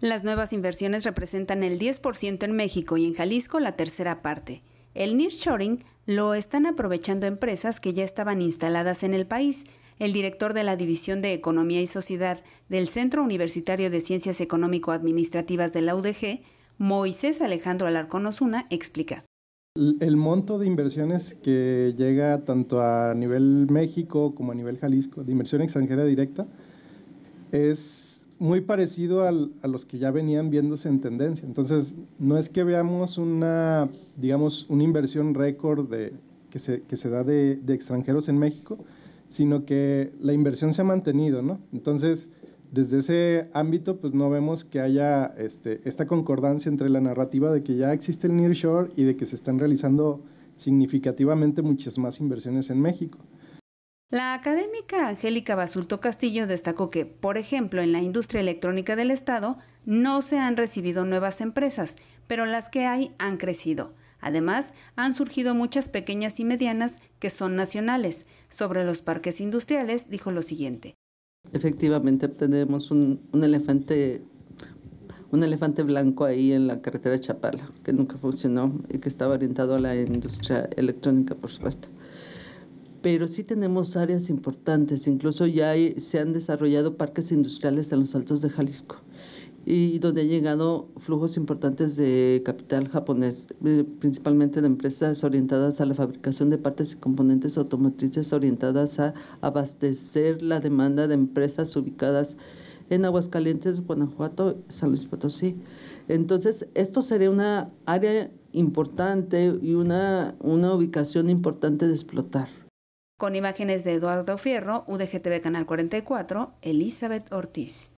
Las nuevas inversiones representan el 10% en México y en Jalisco la tercera parte. El nearshoring lo están aprovechando empresas que ya estaban instaladas en el país. El director de la División de Economía y Sociedad del Centro Universitario de Ciencias Económico-Administrativas de la UDG, Moisés Alejandro Alarcón Osuna, explica. El monto de inversiones que llega tanto a nivel México como a nivel Jalisco, de inversión extranjera directa, es muy parecido a los que ya venían viéndose en tendencia. Entonces, no es que veamos una, digamos, una inversión récord de, que, se, que se da de, extranjeros en México, sino que la inversión se ha mantenido, ¿no? Entonces, desde ese ámbito, pues no vemos que haya este, esta concordancia entre la narrativa de que ya existe el nearshore y de que se están realizando significativamente muchas más inversiones en México. La académica Angélica Basulto Castillo destacó que, por ejemplo, en la industria electrónica del Estado no se han recibido nuevas empresas, pero las que hay han crecido. Además, han surgido muchas pequeñas y medianas que son nacionales. Sobre los parques industriales, dijo lo siguiente. Efectivamente, tenemos un, elefante un elefante blanco ahí en la carretera Chapala, que nunca funcionó y que estaba orientado a la industria electrónica, por supuesto pero sí tenemos áreas importantes, incluso ya se han desarrollado parques industriales en los altos de Jalisco y donde han llegado flujos importantes de capital japonés, eh, principalmente de empresas orientadas a la fabricación de partes y componentes automotrices orientadas a abastecer la demanda de empresas ubicadas en Aguascalientes, Guanajuato, San Luis Potosí. Entonces, esto sería una área importante y una ubicación importante de explotar con imágenes de Eduardo Fierro, UDGTV Canal 44, Elizabeth Ortiz.